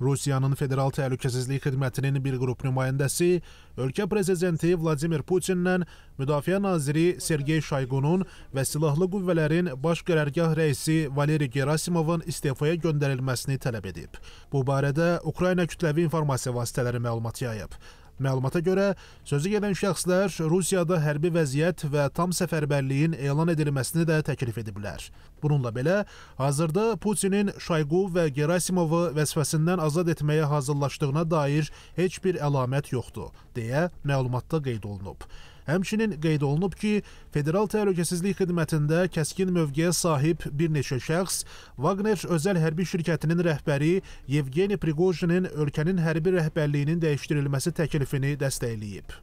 Rusiyanın Federal Təhlükəsizlik Xidmətinin bir qrup nümayəndəsi ölkə prezidenti Vladimir Putinlə Müdafiə naziri Sergey Şayqunun və silahlı qüvvələrin baş qərargah rəisi Valeri Gerasimovun istefaya göndərilməsini tələb edib. Bu barədə Ukrayna kütləvi informasiya vasitələri məlumat yayıb. Məlumata görə, sözü gedən şəxslər Rusiyada hərbi vəziyyət və tam səfərbərliyin elan edilməsini də təklif ediblər. Bununla belə, hazırda Putinin Şayqu və Gerasimovu vəzifəsindən azad etməyə hazırlaşdığına dair heç bir əlamət yoxdur, deyə məlumatda qeyd olunub. Həmçinin qeyd olunub ki, Federal Təhlükəsizlik Xidmətində kəskin mövqeyə sahib bir neçə şəxs Wagner özəl hərbi şirkətinin rəhbəri Yevgeni Priqojinin ölkənin hərbi rəhbərliyinin dəyişdirilməsi təklifini dəstəkləyib.